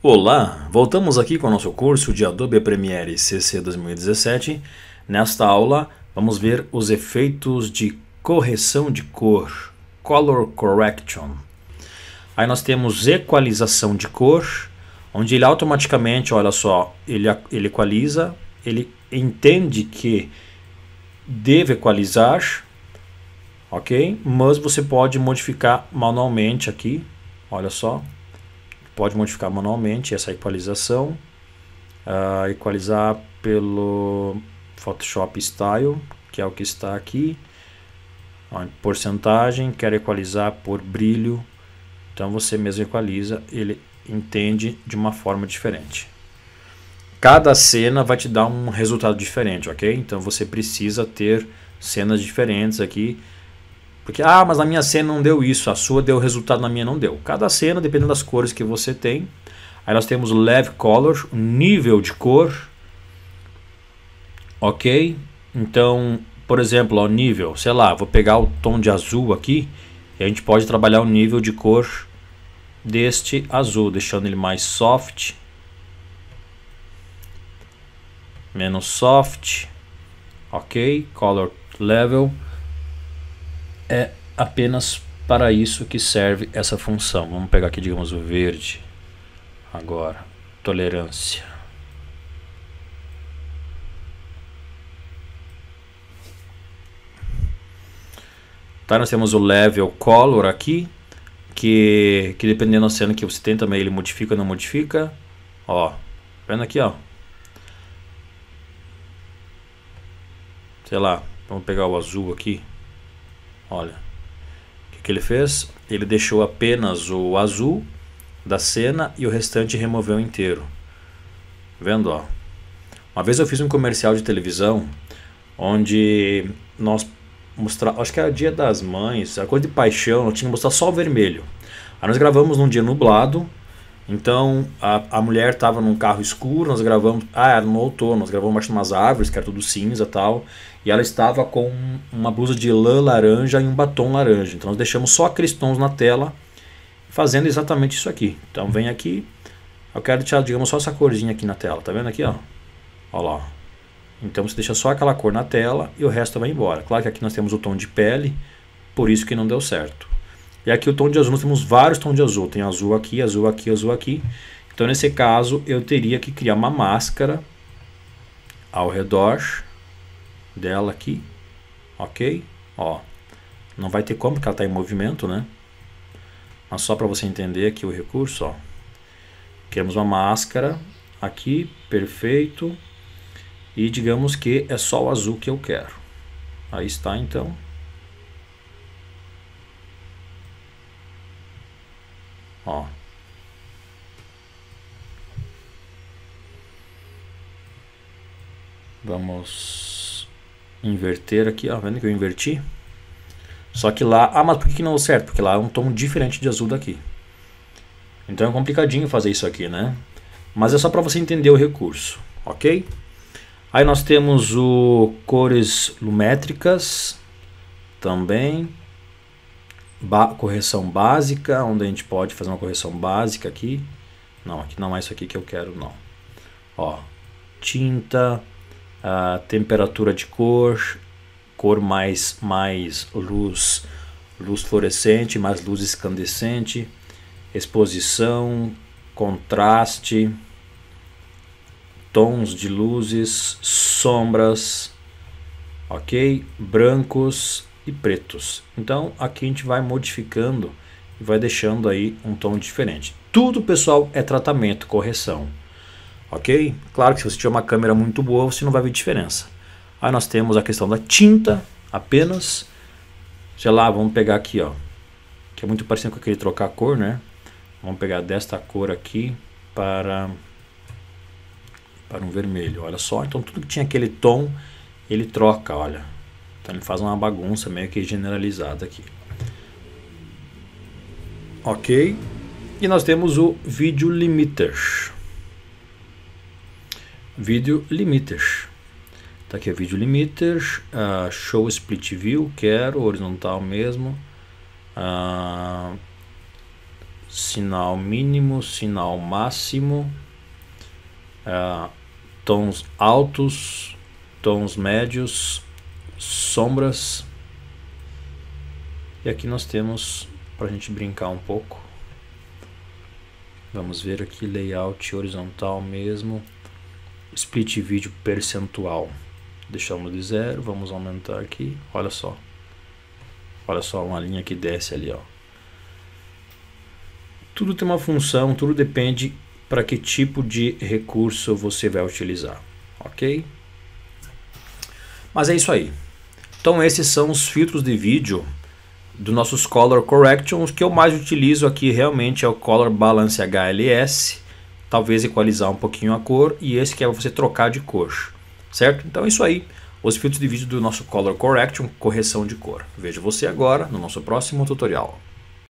Olá, voltamos aqui com o nosso curso de Adobe Premiere CC 2017. Nesta aula, vamos ver os efeitos de correção de cor, Color Correction. Aí nós temos equalização de cor, onde ele automaticamente, olha só, ele, ele equaliza, ele entende que deve equalizar, ok? Mas você pode modificar manualmente aqui, olha só, pode modificar manualmente essa equalização, uh, equalizar pelo Photoshop Style, que é o que está aqui, porcentagem, quero equalizar por brilho, então você mesmo equaliza, ele entende de uma forma diferente. Cada cena vai te dar um resultado diferente, ok? Então você precisa ter cenas diferentes aqui porque, ah, mas a minha cena não deu isso, a sua deu resultado, na minha não deu. Cada cena, dependendo das cores que você tem. Aí nós temos Level Color, nível de cor. Ok? Então, por exemplo, o nível, sei lá, vou pegar o tom de azul aqui. E a gente pode trabalhar o nível de cor deste azul, deixando ele mais soft. Menos soft. Ok? Color Level é apenas para isso que serve essa função. Vamos pegar aqui, digamos, o verde. Agora, tolerância. Tá, nós temos o level color aqui, que, que dependendo da cena que você tem também, ele modifica ou não modifica. Ó, vendo aqui, ó. Sei lá, vamos pegar o azul aqui. Olha, o que, que ele fez? Ele deixou apenas o azul da cena e o restante removeu inteiro. Vendo, ó. Uma vez eu fiz um comercial de televisão onde nós mostrar, acho que era dia das mães, a coisa de paixão, eu tinha que mostrar só o vermelho. Aí nós gravamos num dia nublado, então a, a mulher estava num carro escuro, nós gravamos. Ah, era no outono, nós gravamos mais umas árvores, que era tudo cinza tal. E ela estava com uma blusa de lã laranja e um batom laranja. Então nós deixamos só a tons na tela, fazendo exatamente isso aqui. Então vem aqui, eu quero deixar, digamos, só essa corzinha aqui na tela, tá vendo aqui, ó? Ó lá. Então você deixa só aquela cor na tela e o resto vai embora. Claro que aqui nós temos o tom de pele, por isso que não deu certo. E aqui o tom de azul, nós temos vários tons de azul. Tem azul aqui, azul aqui, azul aqui. Então, nesse caso, eu teria que criar uma máscara ao redor dela aqui, ok? Ó, não vai ter como, porque ela está em movimento, né? Mas só para você entender aqui o recurso, ó. Queremos uma máscara aqui, perfeito. E digamos que é só o azul que eu quero. Aí está, então. Ó. Vamos inverter aqui, ó. Vendo que eu inverti? Só que lá... Ah, mas por que não deu certo? Porque lá é um tom diferente de azul daqui. Então é complicadinho fazer isso aqui, né? Mas é só para você entender o recurso, ok? Aí nós temos o cores lumétricas também ba correção básica, onde a gente pode fazer uma correção básica aqui. Não, aqui não é isso aqui que eu quero, não. Ó, tinta, a ah, temperatura de cor, cor mais, mais luz, luz fluorescente, mais luz escandescente, exposição, contraste, tons de luzes, sombras, ok? Brancos, e pretos. Então aqui a gente vai modificando e vai deixando aí um tom diferente. Tudo, pessoal, é tratamento, correção. Ok? Claro que se você tiver uma câmera muito boa, você não vai ver diferença. Aí nós temos a questão da tinta, apenas. Sei lá, vamos pegar aqui, ó. Que é muito parecido com aquele trocar a cor, né? Vamos pegar desta cor aqui para para um vermelho. Olha só, então tudo que tinha aquele tom, ele troca, olha. Então ele faz uma bagunça meio que generalizada aqui. Ok. E nós temos o vídeo limiter. Vídeo limiter. Tá aqui o vídeo limiter, uh, show split view, quero, horizontal mesmo. Uh, sinal mínimo, sinal máximo, uh, tons altos, tons médios, sombras. E aqui nós temos, para a gente brincar um pouco, vamos ver aqui layout horizontal mesmo, split vídeo percentual. Deixamos de zero, vamos aumentar aqui, olha só. Olha só, uma linha que desce ali, ó. Tudo tem uma função, tudo depende para que tipo de recurso você vai utilizar, ok? Mas é isso aí. Então esses são os filtros de vídeo dos nossos Color Correction. o que eu mais utilizo aqui realmente é o Color Balance HLS. Talvez equalizar um pouquinho a cor e esse que é você trocar de cor, certo? Então é isso aí, os filtros de vídeo do nosso Color Correction, correção de cor. Vejo você agora no nosso próximo tutorial.